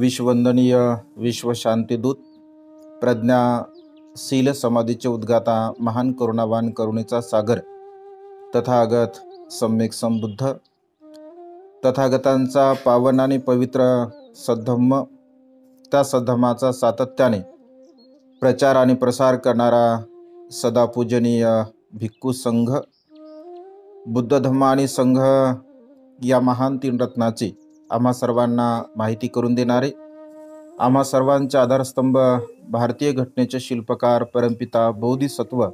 विश्ववंदनीय विश्वशांतीदूत प्रज्ञाशील समाधीचे उद्गाता महान करुणावान करुणेचा सागर तथागत सम्यक समबुद्ध तथागतांचा पावन आणि पवित्र सद्धम्म त्या सद्धमाचा सातत्याने प्रचार आणि प्रसार करणारा सदापूजनीय भिक्खू संघ बुद्ध धम्म आणि संघ या महान तीन रत्नाची आम्हा सर्वांना माहिती करून देणारे आम्हा सर्वांचे आधारस्तंभ भारतीय घटनेचे शिल्पकार परमपिता बौद्धिसत्व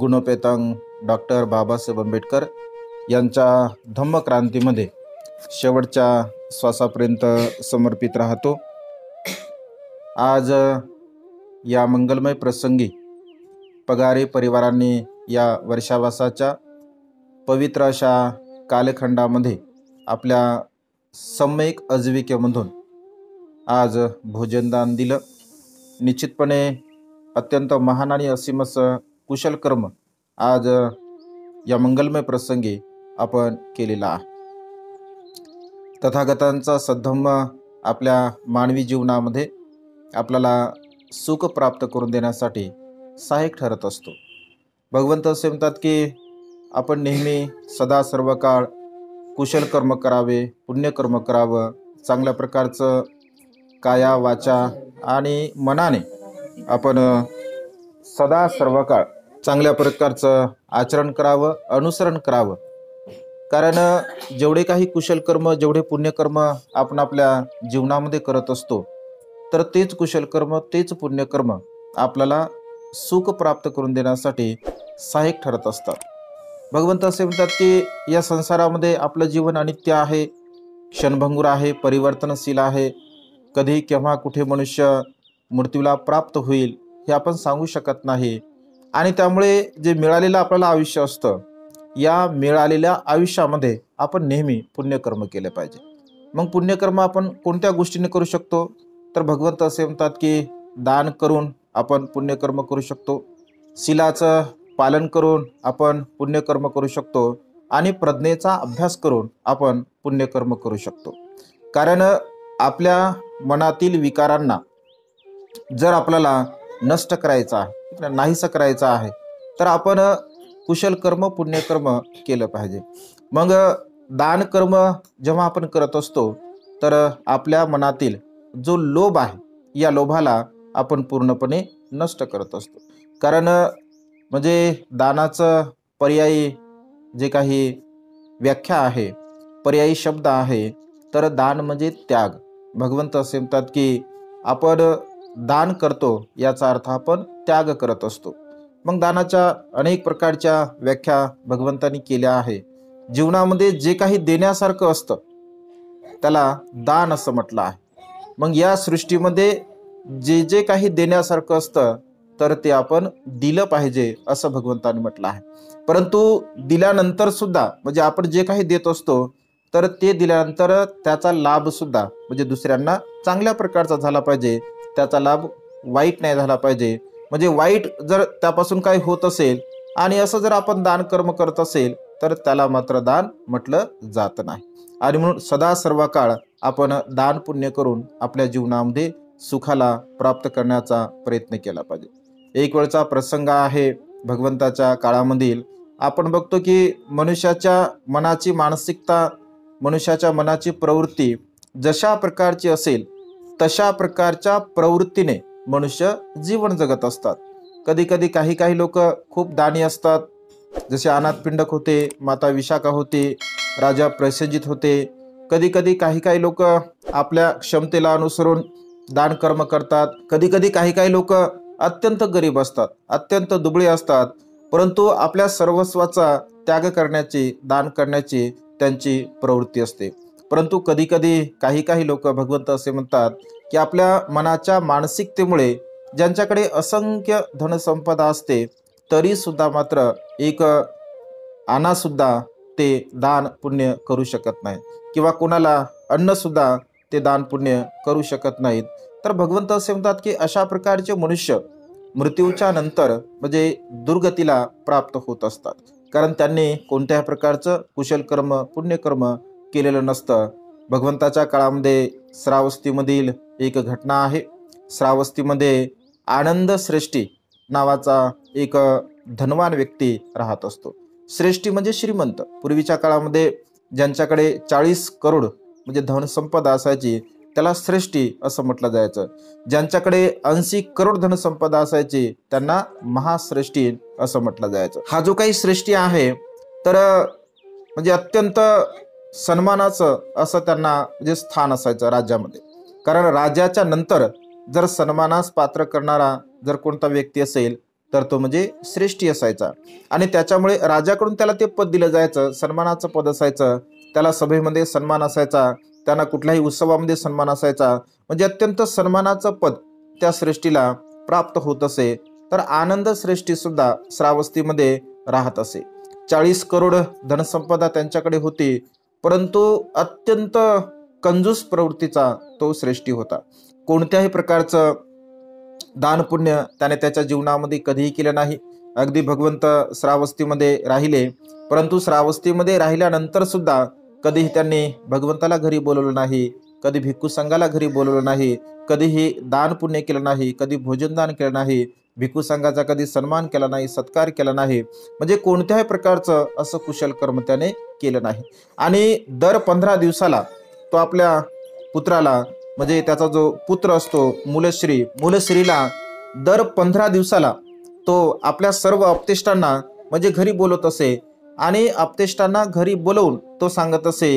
गुणपेतंग डॉक्टर बाबासाहेब आंबेडकर यांच्या धम्मक्रांतीमध्ये शेवटच्या श्वासापर्यंत समर्पित राहतो आज या मंगलमय प्रसंगी पगारे परिवारांनी या वर्षावासाच्या पवित्र अशा कालखंडामध्ये आपल्या सम्यक अजविकेमधून आज भोजनदान दिलं निश्चितपणे अत्यंत महान आणि असीम असं कुशल कर्म आज या मंगलमय प्रसंगी आपण केलेला आहे तथागतांचा सद्धम्म आपल्या मानवी जीवनामध्ये आपल्याला सुख प्राप्त करून देण्यासाठी सहाय्यक ठरत असतो भगवंत असे म्हणतात की आपण नेहमी सदा सर्व काळ कुशल कर्म करावे पुण्यकर्म करावं चांगल्या प्रकारचं काया वाचा आणि मनाने आपण सदा सर्व काळ चांगल्या प्रकारचं आचरण करावं अनुसरण करावं कारण जेवढे काही कुशल कर्म जेवढे पुण्यकर्म आपण आपल्या जीवनामध्ये करत असतो तर तेच कुशल कर्म तेच पुण्यकर्म आपल्याला सुख प्राप्त करून देण्यासाठी सहाय्यक ठरत असतात भगवंत असे म्हणतात की या संसारामध्ये आपलं जीवन अनित्य आहे क्षणभंगूर आहे परिवर्तनशील आहे कधी केव्हा कुठे मनुष्य मृत्यूला प्राप्त होईल हे आपण सांगू शकत नाही आणि त्यामुळे जे मिळालेलं आपल्याला आयुष्य असतं या मिळालेल्या आयुष्यामध्ये आपण नेहमी पुण्यकर्म केले पाहिजे मग पुण्यकर्म आपण कोणत्या गोष्टीने करू शकतो तर भगवंत असे म्हणतात की दान करून आपण पुण्यकर्म करू शकतो शिलाचं पालन करून आपण पुण्यकर्म करू शकतो आणि प्रज्ञेचा अभ्यास करून आपण पुण्यकर्म करू शकतो कारण आपल्या मनातील विकारांना जर आपल्याला नष्ट करायचा आहे नाहीसं करायचा आहे तर आपण कुशल कर्म पुण्यकर्म केलं पाहिजे मग दानकर्म जेव्हा आपण करत असतो तर आपल्या मनातील जो लोभ आहे या लोभाला आपण पूर्णपणे नष्ट करत असतो कारण म्हणजे दानाचं पर्यायी जे काही व्याख्या आहे पर्यायी शब्द आहे तर दान म्हणजे त्याग भगवंत असे म्हणतात की आपण दान करतो याचा अर्थ आपण त्याग करत असतो मग दानाच्या अनेक प्रकारच्या व्याख्या भगवंतांनी केल्या आहे जीवनामध्ये जे काही देण्यासारखं असतं त्याला दान असं म्हटलं आहे मग या सृष्टीमध्ये जे जे काही देण्यासारखं असतं तर ते आपण दिलं पाहिजे असं भगवंताने म्हटलं आहे परंतु दिल्यानंतर सुद्धा म्हणजे आपण जे काही देत असतो तर ते दिल्यानंतर त्याचा लाभ सुद्धा म्हणजे दुसऱ्यांना चांगल्या प्रकारचा झाला पाहिजे त्याचा लाभ वाईट नाही झाला पाहिजे म्हणजे वाईट जर त्यापासून काही होत असेल आणि असं जर आपण दान कर्म करत असेल तर त्याला मात्र दान म्हटलं जात नाही आणि म्हणून सदा सर्व काळ आपण दान पुण्य करून आपल्या जीवनामध्ये सुखाला प्राप्त करण्याचा प्रयत्न केला पाहिजे एक वेळचा प्रसंग आहे भगवंताच्या काळामधील आपण बघतो की मनुष्याच्या मनाची मानसिकता मनुष्याच्या मनाची प्रवृत्ती जशा प्रकारची असेल तशा प्रकारच्या प्रवृत्तीने मनुष्य जीवन जगत असतात कधी कधी काही काही लोक खूप दानी असतात जसे अनाथपिंडक होते माता विशाखा होते राजा प्रसेजित होते कधी कधी काही काही लोक आपल्या क्षमतेला अनुसरून दानकर्म करतात कधी कधी काही काही लोक अत्यंत गरीब असतात अत्यंत दुबळे असतात परंतु आपल्या सर्वस्वाचा त्याग करण्याची दान करण्याची त्यांची प्रवृत्ती असते परंतु कधीकधी काही काही लोक भगवंत असे म्हणतात की आपल्या मनाच्या मानसिकतेमुळे ज्यांच्याकडे असंख्य धनसंपदा असते तरी सुद्धा मात्र एक सुद्धा ते दान पुण्य करू शकत नाही किंवा कोणाला अन्नसुद्धा ते दान पुण्य करू शकत नाहीत तर भगवंत असे म्हणतात की अशा प्रकारचे मनुष्य मृत्यूच्या नंतर म्हणजे दुर्गतीला प्राप्त होत असतात कारण त्यांनी कोणत्याही प्रकारचं कुशल कर्म पुण्यकर्म केलेलं नसतं भगवंताच्या काळामध्ये श्रावस्तीमधील एक घटना आहे श्रावस्तीमध्ये आनंद श्रेष्ठी नावाचा एक धनवान व्यक्ती राहत असतो श्रेष्ठी म्हणजे श्रीमंत पूर्वीच्या काळामध्ये ज्यांच्याकडे चाळीस करोड म्हणजे धनसंपदा असायची त्याला श्रेष्ठी असं म्हटलं जायचं ज्यांच्याकडे ऐंशी करोड धनसंपदा असायची त्यांना महाश्रेष्ठी असं म्हटलं जायचं हा जो काही श्रेष्ठी आहे तर म्हणजे अत्यंत सन्मानाचं असं त्यांना म्हणजे स्थान असायचं राज्यामध्ये कारण राजाच्या नंतर जर सन्मानास पात्र करणारा जर कोणता व्यक्ती असेल तर तो म्हणजे श्रेष्ठी असायचा आणि त्याच्यामुळे राजाकडून त्याला ते पद दिलं जायचं सन्मानाचं पद असायचं त्याला सभेमध्ये सन्मान असायचा त्यांना कुठल्याही उत्सवामध्ये सन्मान असायचा म्हणजे अत्यंत सन्मानाचं पद त्या श्रेष्ठीला प्राप्त होत असे तर आनंद सुद्धा श्रावस्तीमध्ये राहत असे चाळीस करोड धनसंपदा त्यांच्याकडे होती परंतु अत्यंत कंजूस प्रवृत्तीचा तो श्रेष्ठी होता कोणत्याही प्रकारचं दानपुण्य त्याने त्याच्या जीवनामध्ये कधीही केलं नाही अगदी भगवंत श्रावस्तीमध्ये राहिले परंतु श्रावस्तीमध्ये राहिल्यानंतर सुद्धा कधीही त्यांनी भगवंताला घरी बोलवलं नाही कधी भिक्खू संघाला घरी बोलवलं नाही कधीही दान पुण्य केलं नाही कधी भोजनदान केलं नाही भिक्खू संघाचा कधी सन्मान केला नाही सत्कार केला नाही म्हणजे कोणत्याही प्रकारचं असं कुशल कर्म त्याने केलं नाही आणि दर पंधरा दिवसाला तो आपल्या पुत्राला म्हणजे त्याचा जो पुत्र असतो मुलश्री मुलश्रीला दर पंधरा दिवसाला तो आपल्या सर्व अपतिष्ठांना म्हणजे घरी बोलत असे आणि अप्तेष्टांना घरी बोलवून तो सांगत असे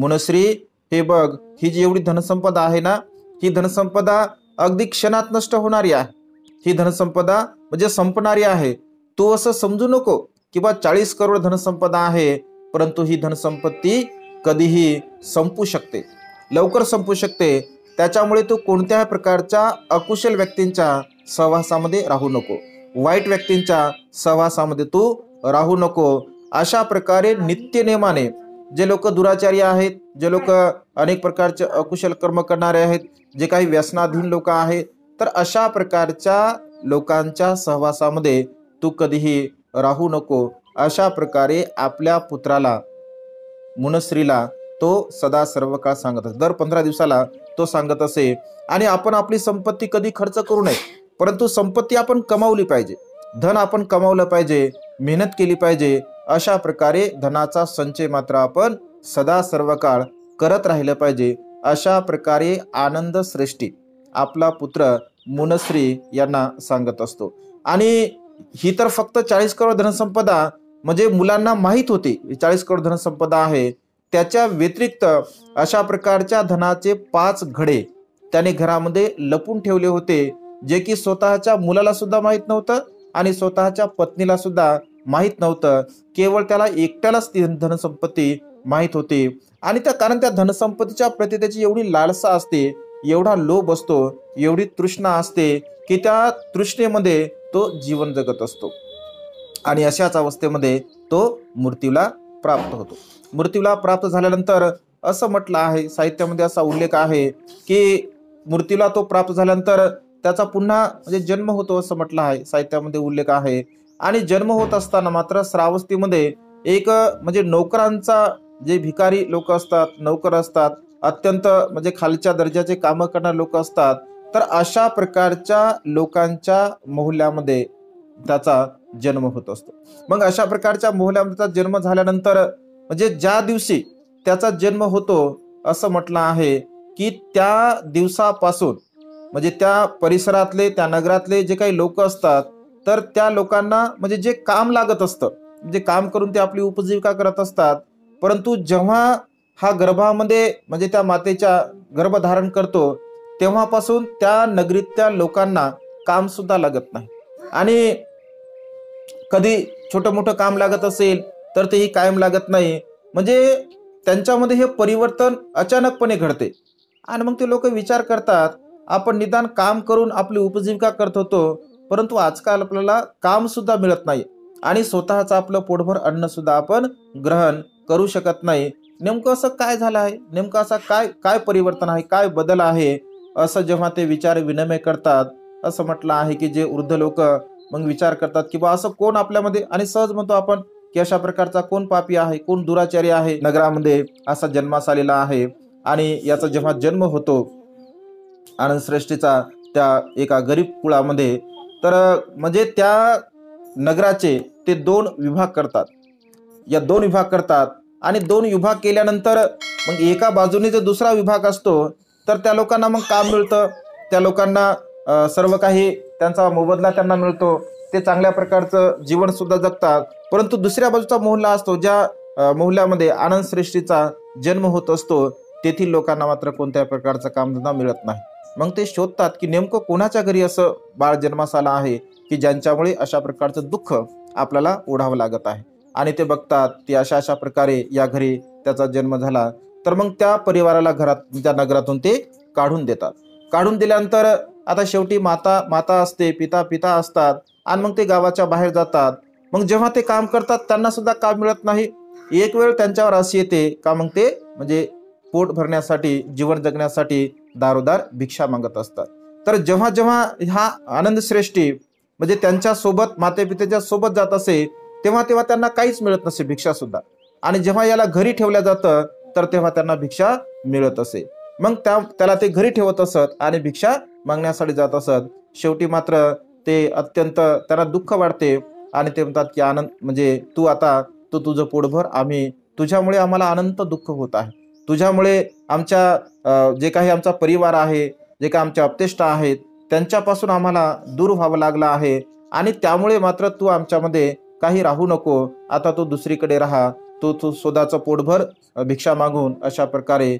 मुनश्री हे बघ ही जी एवढी धनसंपदा आहे ना ही धनसंपदा अगदी क्षणात नष्ट होणारी आहे ही धनसंपदा म्हणजे संपणारी आहे तू असं समजू नको की बा चाळीस करोड धनसंपदा आहे परंतु ही धनसंपत्ती कधीही संपू शकते लवकर संपू शकते त्याच्यामुळे तू कोणत्याही प्रकारच्या अकुशल व्यक्तींच्या सहवासामध्ये राहू नको वाईट व्यक्तींच्या सहवासामध्ये तू राहू नको अशा प्रकारे नित्यनेमाने जे लोक दुराचारी आहेत जे लोक अनेक प्रकारचे अकुशल कर्म करणारे आहेत जे काही व्यसनाधीन लोक आहेत तर अशा प्रकारच्या लोकांच्या सहवासामध्ये तू कधीही राहू नको अशा प्रकारे आपल्या पुत्राला मुनश्रीला तो सदा सर्व काळ सांगत असे दर पंधरा दिवसाला तो सांगत असे आणि आपण आपली संपत्ती कधी खर्च करू नये परंतु संपत्ती आपण कमावली पाहिजे धन आपण कमावलं पाहिजे मेहनत केली पाहिजे अशा प्रकारे धनाचा संचय मात्र आपण सदा सर्व काळ करत राहिलं पाहिजे अशा प्रकारे आनंद सृष्टी आपला पुत्र मुनश्री यांना सांगत असतो आणि ही तर फक्त चाळीस करोड धनसंपदा म्हणजे मुलांना माहीत होती चाळीस करोड धनसंपदा आहे त्याच्या व्यतिरिक्त अशा प्रकारच्या धनाचे पाच घडे त्याने घरामध्ये लपून ठेवले होते जे की स्वतःच्या मुलाला सुद्धा माहीत नव्हतं आणि स्वतःच्या पत्नीला सुद्धा माहीत नव्हतं केवळ त्याला एकट्यालाच ती धनसंपत्ती माहीत होती आणि त्या कारण त्या धनसंपत्तीच्या प्रति त्याची एवढी लालसा असते एवढा लोभ असतो एवढी तृष्णा असते की त्या तृष्णेमध्ये तो जीवन जगत असतो आणि अशाच अवस्थेमध्ये तो मृत्यूला प्राप्त होतो मृत्यूला प्राप्त झाल्यानंतर असं म्हटलं आहे साहित्यामध्ये असा उल्लेख आहे की मृत्यूला तो प्राप्त झाल्यानंतर त्याचा पुन्हा म्हणजे जन्म होतो असं म्हटलं आहे साहित्यामध्ये उल्लेख आहे आणि जन्म होत असताना मात्र श्रावस्तीमध्ये एक म्हणजे नोकरांचा जे भिकारी लोक असतात नोकर असतात अत्यंत म्हणजे खालच्या दर्जाचे कामं करणारे लोक असतात तर अशा प्रकारच्या लोकांच्या मोहल्यामध्ये त्याचा जन्म होत असतो मग अशा प्रकारच्या मोहल्यामध्ये जन्म झाल्यानंतर म्हणजे ज्या दिवशी त्याचा जन्म होतो असं म्हटलं आहे की त्या दिवसापासून म्हणजे त्या परिसरातले त्या नगरातले जे काही लोक असतात तर त्या लोकांना म्हणजे जे काम लागत असतं जे काम करून ते आपली उपजीविका करत असतात परंतु जेव्हा हा गर्भामध्ये म्हणजे त्या मातेच्या गर्भधारण करतो तेव्हापासून त्या त्या लोकांना काम सुद्धा लागत नाही आणि कधी छोटं मोठं काम लागत असेल तर तेही कायम लागत नाही म्हणजे त्यांच्यामध्ये हे परिवर्तन अचानकपणे घडते आणि मग ते लोक विचार करतात आपण निदान काम करून आपली उपजीविका करत होतो परंतु आजकाल आपल्याला काम सुद्धा मिळत नाही आणि स्वतःच आपलं पोटभर अन्न सुद्धा आपण ग्रहण करू शकत नाही नेमकं असं काय झालं आहे नेमकं असं काय काय परिवर्तन आहे काय बदल आहे असं जेव्हा ते विचार विनिमय करतात असं म्हटलं आहे की जे वृद्ध लोक मग विचार करतात की असं कोण आपल्यामध्ये आणि सहज म्हणतो आपण की अशा प्रकारचा कोण पापी आहे कोण दुराचारी आहे नगरामध्ये असा जन्मास आलेला आहे आणि याचा जेव्हा जन्म होतो आनंद श्रेष्ठीचा त्या एका गरीब कुळामध्ये तर म्हणजे त्या नगराचे ते दोन विभाग करतात या दोन विभाग करतात आणि दोन विभाग केल्यानंतर मग एका बाजूने जो दुसरा विभाग असतो तर त्या लोकांना मग काम मिळतं त्या लोकांना सर्व काही त्यांचा मोबदला त्यांना मिळतो ते चांगल्या प्रकारचं जीवनसुद्धा जगतात परंतु दुसऱ्या बाजूचा मोहल्ला असतो ज्या मोहल्यामध्ये आनंद सृष्टीचा जन्म होत असतो तेथील लोकांना मात्र कोणत्या प्रकारचा कामधंदा मिळत नाही मग ते शोधतात की नेमकं कोणाच्या घरी असं बाळ जन्मास आलं आहे की ज्यांच्यामुळे अशा प्रकारचं दुःख आपल्याला ओढावं लागत आहे आणि ते बघतात की अशा अशा प्रकारे या घरी त्याचा जन्म झाला तर मग त्या परिवाराला घरात त्या नगरातून ते काढून देतात काढून दिल्यानंतर आता शेवटी माता माता असते पिता पिता असतात आणि मग ते गावाच्या बाहेर जातात मग जेव्हा ते काम करतात त्यांना सुद्धा काम मिळत नाही एक वेळ त्यांच्यावर अशी येते का मग ते म्हणजे पोट भरण्यासाठी जीवन जगण्यासाठी दारोदार भिक्षा मागत असतात तर जेव्हा जेव्हा आनंद श्रेष्ठी म्हणजे त्यांच्या त्यांच्यासोबत मातेपित्याच्या सोबत जात असे तेव्हा तेव्हा त्यांना काहीच मिळत नसे भिक्षा सुद्धा आणि जेव्हा याला घरी ठेवल्या जातं तर तेव्हा त्यांना भिक्षा मिळत असे मग त्या त्याला ते घरी ठेवत असत आणि भिक्षा मागण्यासाठी जात असत शेवटी मात्र ते अत्यंत त्यांना दुःख वाटते आणि ते म्हणतात की आनंद म्हणजे तू आता तू तुझं पोटभर आम्ही तुझ्यामुळे आम्हाला अनंत दुःख होत आहे तुझ्यामुळे आमच्या जे काही आमचा परिवार आहे जे काही आमच्या अपतेष्टा आहेत त्यांच्यापासून आम्हाला दूर व्हावं लागलं आहे आणि त्यामुळे मात्र तू आमच्यामध्ये काही राहू नको आता तू दुसरीकडे राहा तू तू स्वतःचं पोटभर भिक्षा मागून अशा प्रकारे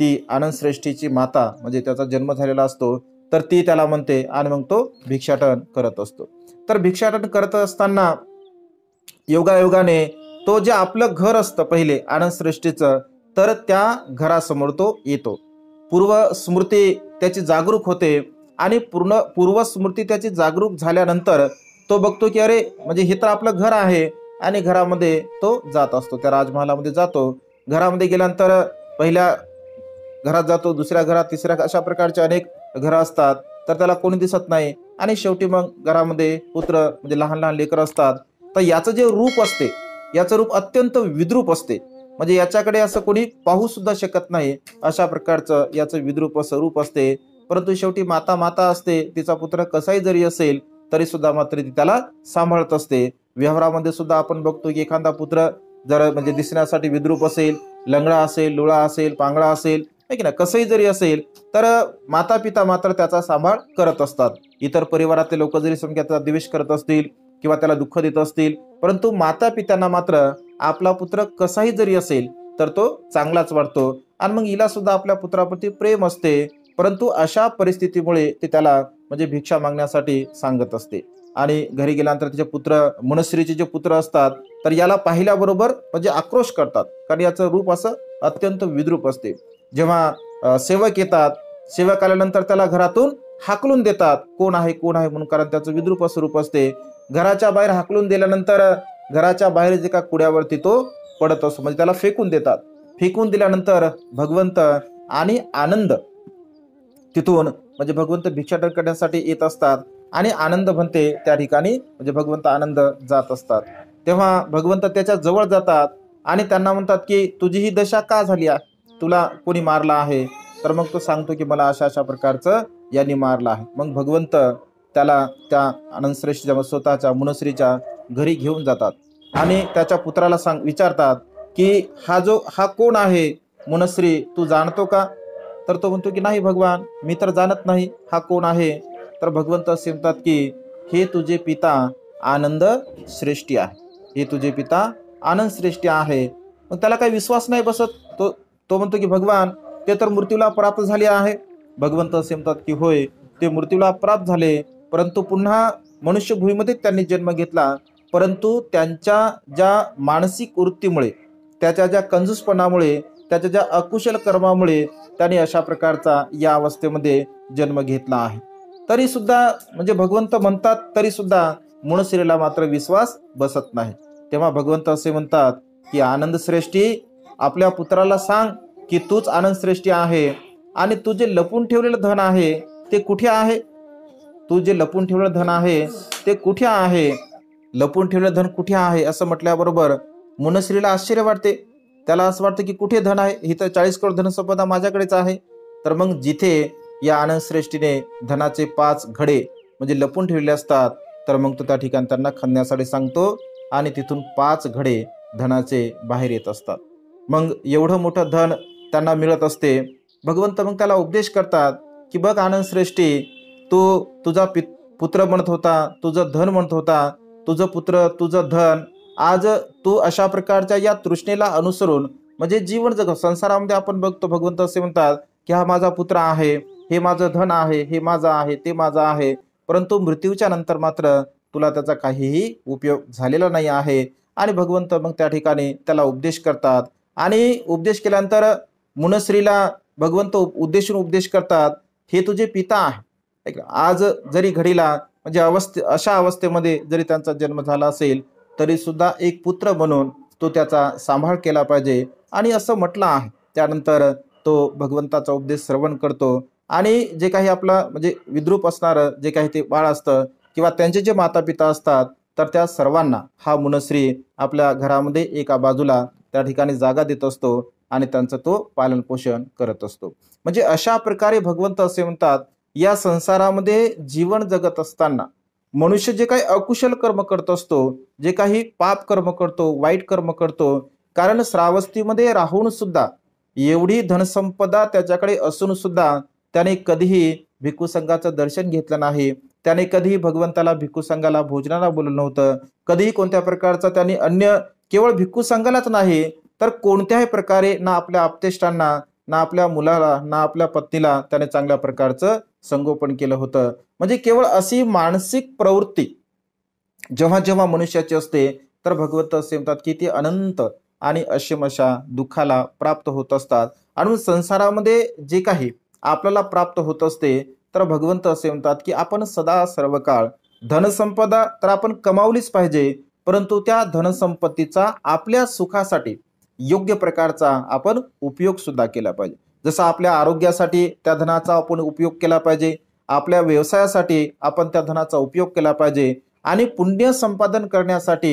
ती आनंदश्रेष्ठीची माता म्हणजे त्याचा जन्म झालेला असतो तर ती त्याला म्हणते आणि मग तो भिक्षाटन करत असतो तर भिक्षाटन करत असताना योगायोगाने तो जे आपलं घर असतं पहिले आनंदसृष्टीचं तर त्या घरासमोर तो येतो पूर्वस्मृती त्याची जागरूक होते आणि पूर्ण पूर्वस्मृती त्याची जागरूक झाल्यानंतर तो बघतो की अरे म्हणजे हे तर आपलं घर आहे आणि घरामध्ये तो जात असतो त्या राजमहालामध्ये जातो घरामध्ये गेल्यानंतर पहिल्या घरात जातो दुसऱ्या घरात तिसऱ्या अशा प्रकारचे अनेक घरं असतात तर त्याला कोणी दिसत नाही आणि शेवटी मग घरामध्ये पुत्र म्हणजे लहान लहान लेकरं असतात तर याचं जे रूप असते याचं रूप अत्यंत विद्रूप असते म्हणजे याच्याकडे असं कोणी पाहू सुद्धा शकत नाही अशा प्रकारचं याचं विद्रूप स्वरूप असते परंतु शेवटी माता माता असते तिचा पुत्र कसाही जरी असेल तरी सुद्धा मात्र ती त्याला सांभाळत असते व्यवहारामध्ये सुद्धा आपण बघतो की एखादा पुत्र जर म्हणजे दिसण्यासाठी विद्रूप असेल लंगडा असेल लुळा असेल पांगळा असेल है की ना कसंही जरी असेल तर माता पिता मात्र त्याचा सांभाळ करत असतात इतर परिवारातले लोक जरी समजा त्याचा द्वेष करत असतील किंवा त्याला दुःख देत असतील परंतु माता पित्यांना मात्र आपला पुत्र कसाही जरी असेल तर तो चांगलाच वाटतो आणि मग हिला सुद्धा आपल्या पुत्राप्रती प्रेम असते परंतु अशा परिस्थितीमुळे ते त्याला म्हणजे भिक्षा मागण्यासाठी सांगत असते आणि घरी गेल्यानंतर तिचे पुत्र मनश्रीचे जे पुत्र असतात तर याला पाहिल्याबरोबर म्हणजे आक्रोश करतात कारण याचं रूप असं अत्यंत विद्रूप असते जेव्हा सेवक येतात सेवक आल्यानंतर त्याला घरातून हाकलून देतात कोण आहे कोण आहे म्हणून कारण त्याचं विद्रूप रूप असते घराच्या बाहेर हाकलून दिल्यानंतर घराच्या बाहेर जे का कुड्यावरती तो पडत असतो म्हणजे त्याला फेकून देतात फेकून दिल्यानंतर भगवंत आणि आनंद तिथून म्हणजे भगवंत भिक्षाटन करण्यासाठी येत असतात आणि आनंद म्हणते त्या ठिकाणी म्हणजे भगवंत आनंद जात असतात तेव्हा भगवंत त्याच्या जवळ जातात आणि त्यांना म्हणतात की तुझी ही दशा का झाली आहे तुला कोणी मारला आहे तर मग तो सांगतो की मला अशा अशा प्रकारचं यांनी मारलं आहे मग भगवंत त्याला त्या आनंदश्रेष्ठीच्या स्वतःच्या मुनश्रीच्या घरी घेऊन जातात आणि त्याच्या पुत्राला सांग विचारतात की हा जो हा कोण आहे मुनश्री तू जाणतो का तर तो म्हणतो की नाही भगवान मी तर जाणत नाही हा कोण आहे तर भगवंत असे म्हणतात की हे तुझे पिता आनंद श्रेष्ठी आहे हे तुझे पिता आनंद श्रेष्ठी आहे मग त्याला काही विश्वास नाही बसत तो तो म्हणतो की भगवान ते तर मृत्यूला प्राप्त झाले आहे भगवंत असे म्हणतात की होय ते मृत्यूला प्राप्त झाले परंतु पुन्हा मनुष्यभूमीमध्ये त्यांनी जन्म घेतला परंतु त्यांच्या ज्या मानसिक वृत्तीमुळे त्याच्या ज्या कंजूसपणामुळे त्याच्या ज्या अकुशल कर्मामुळे त्याने अशा प्रकारचा या अवस्थेमध्ये जन्म घेतला आहे तरी सुद्धा म्हणजे भगवंत म्हणतात तरी सुद्धा मुणश्रीला मात्र विश्वास बसत नाही तेव्हा भगवंत असे म्हणतात की आनंदश्रेष्ठी आपल्या पुत्राला सांग की तूच आनंद श्रेष्ठी आहे आणि तुझे लपून ठेवलेलं धन आहे ते कुठे आहे तू जे लपून ठेवलं धन आहे ते कुठे आहे लपून ठेवलं धन कुठे आहे असं म्हटल्याबरोबर मुनश्रीला आश्चर्य वाटते त्याला असं वाटतं की कुठे धन आहे ही तर चाळीस करोड धनसंपदा माझ्याकडेच आहे तर मग जिथे या आनंद श्रेष्ठीने धनाचे पाच घडे म्हणजे लपून ठेवले असतात तर मग तो त्या ठिकाणी त्यांना खणण्यासाठी सांगतो आणि तिथून पाच घडे धनाचे बाहेर येत असतात मग एवढं मोठं धन त्यांना मिळत असते भगवंत मग त्याला उपदेश करतात की बघ आनंद श्रेष्ठी तू तुझा पित पुत्र म्हणत होता तुझं धन म्हणत होता तुझं पुत्र तुझं धन आज तू अशा प्रकारच्या या तृष्णेला अनुसरून म्हणजे जीवन जग संसारामध्ये आपण बघतो भगवंत असे म्हणतात की हा माझा पुत्र आहे हे माझं धन आहे हे माझं आहे ते माझं आहे परंतु मृत्यूच्या नंतर मात्र तुला त्याचा काहीही उपयोग झालेला नाही आहे आणि भगवंत मग त्या ठिकाणी त्याला उपदेश करतात आणि उपदेश केल्यानंतर मुनश्रीला भगवंत उद्देशून उपदेश करतात हे तुझे पिता आहे आज जरी घडीला म्हणजे अवस्थे अशा अवस्थेमध्ये जरी त्यांचा जन्म झाला असेल तरी सुद्धा एक पुत्र म्हणून तो त्याचा सांभाळ केला पाहिजे आणि असं म्हटलं आहे त्यानंतर तो भगवंताचा उपदेश श्रवण करतो आणि जे काही आपला म्हणजे विद्रूप असणारं जे काही ते बाळ असतं किंवा त्यांचे जे माता पिता असतात तर त्या सर्वांना हा मुनश्री आपल्या घरामध्ये एका बाजूला त्या ठिकाणी जागा देत असतो आणि त्यांचं तो पालनपोषण करत असतो म्हणजे अशा प्रकारे भगवंत असे म्हणतात या संसारामध्ये जीवन जगत असताना मनुष्य जे काही अकुशल कर्म करत असतो जे काही पाप कर्म करतो वाईट कर्म करतो कारण श्रावस्तीमध्ये राहून सुद्धा एवढी धनसंपदा त्याच्याकडे असून सुद्धा त्याने कधीही भिक्खू संघाचं दर्शन घेतलं नाही त्याने कधीही भगवंताला भिक्खू संघाला भोजनाला बोललं नव्हतं कधीही कोणत्या प्रकारचा त्याने अन्य केवळ भिक्खू संघालाच नाही तर कोणत्याही प्रकारे ना आपल्या आपतेष्टांना ना आपल्या मुलाला ना आपल्या पत्नीला त्याने चांगल्या प्रकारचं संगोपन केलं होतं म्हणजे केवळ अशी मानसिक प्रवृत्ती जेव्हा जेव्हा मनुष्याची असते तर भगवंत असे म्हणतात की ती अनंत आणि अशीम अशा दुःखाला प्राप्त होत असतात आणि संसारामध्ये जे काही आपल्याला प्राप्त होत असते तर भगवंत असे म्हणतात की आपण सदा सर्व काळ धनसंपदा तर आपण कमावलीच पाहिजे परंतु त्या धनसंपत्तीचा आपल्या सुखासाठी योग्य प्रकारचा आपण उपयोग सुद्धा केला पाहिजे जसं आपल्या आरोग्यासाठी त्या धनाचा आपण उपयोग केला पाहिजे आपल्या व्यवसायासाठी आपण त्या धनाचा उपयोग केला पाहिजे आणि पुण्य संपादन करण्यासाठी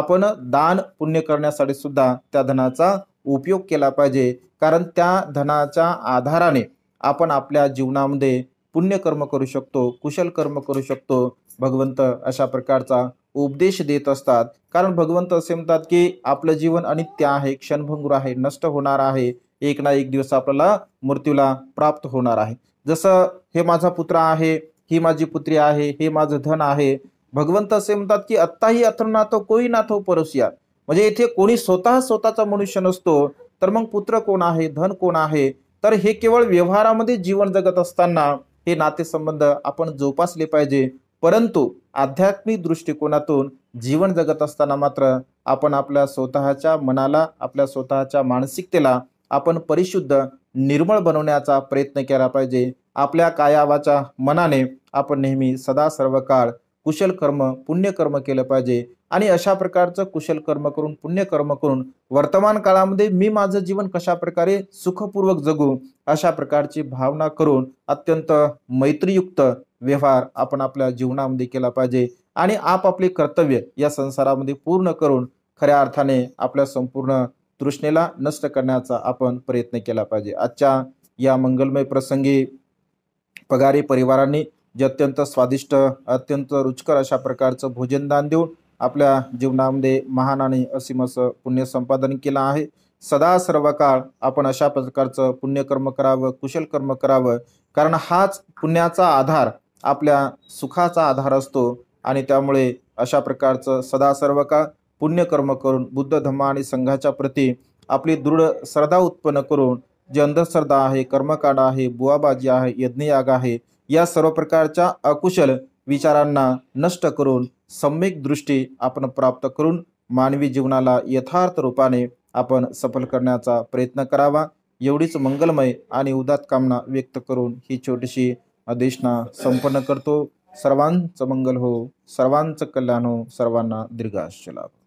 आपण दान पुण्य करण्यासाठी सुद्धा त्या धनाचा उपयोग केला पाहिजे कारण त्या धनाच्या आधाराने आपण आपल्या जीवनामध्ये पुण्यकर्म करू शकतो कुशल कर्म करू शकतो भगवंत अशा प्रकारचा उपदेश देत असतात कारण भगवंत असे म्हणतात की आपलं जीवन अनित्य आहे क्षणभंगूर आहे नष्ट होणार आहे एक ना एक दिवस आपल्याला मृत्यूला प्राप्त होणार आहे जसं हे माझा पुत्र आहे ही माझी पुत्री आहे हे माझं धन आहे भगवंत असे म्हणतात की आत्ताही अथर्नाथो कोई नाथो परसिया म्हणजे इथे कोणी स्वतः स्वतःचा मनुष्य नसतो तर मग पुत्र कोण आहे धन कोण आहे तर हे केवळ व्यवहारामध्ये जीवन जगत असताना हे नातेसंबंध आपण जोपासले पाहिजे परंतु आध्यात्मिक दृष्टिकोनातून जीवन जगत असताना मात्र आपण आपल्या स्वतःच्या मनाला आपल्या स्वतःच्या मानसिकतेला आपण परिशुद्ध निर्मळ बनवण्याचा प्रयत्न केला पाहिजे आपल्या कायावाच्या मनाने आपण नेहमी सदा सर्व काळ कुशल कर्म पुण्यकर्म केलं पाहिजे आणि अशा प्रकारचं कुशल कर्म करून पुण्यकर्म करून वर्तमान काळामध्ये मी माझं जीवन कशा प्रकारे सुखपूर्वक जगू अशा प्रकारची भावना करून अत्यंत मैत्रीयुक्त व्यवहार आपण आपल्या जीवनामध्ये केला पाहिजे आणि आपापले कर्तव्य या संसारामध्ये पूर्ण करून खऱ्या अर्थाने आपल्या संपूर्ण तृष्णेला नष्ट करण्याचा आपण प्रयत्न केला पाहिजे आजच्या या मंगलमय प्रसंगी पगारी परिवारांनी जे अत्यंत स्वादिष्ट अत्यंत रुचकर अशा प्रकारचं भोजनदान देऊन आपल्या जीवनामध्ये महान आणि असीम असं संपादन केलं आहे सदा सर्व काळ आपण अशा प्रकारचं पुण्यकर्म करावं कुशल कर्म करावं कारण हाच पुण्याचा आधार आपल्या सुखाचा आधार असतो आणि त्यामुळे अशा प्रकारचं सदा सर्व काळ पुण्यकर्म करून बुद्ध धर्म आणि संघाच्या प्रती आपली दृढ श्रद्धा उत्पन्न करून जे अंधश्रद्धा आहे कर्मकांड आहे बुवाबाजी आहे यज्ञयाग आहे या सर्व प्रकारच्या अकुशल विचारांना नष्ट करून सम्यक दृष्टी आपण प्राप्त करून मानवी जीवनाला यथार्थ रूपाने आपण सफल करण्याचा प्रयत्न करावा एवढीच मंगलमय आणि उदात कामना व्यक्त करून ही छोटीशी अधिष्ठा संपन्न करतो सर्वांचं मंगल हो सर्वांचं कल्याण हो सर्वांना दीर्घाश लाभ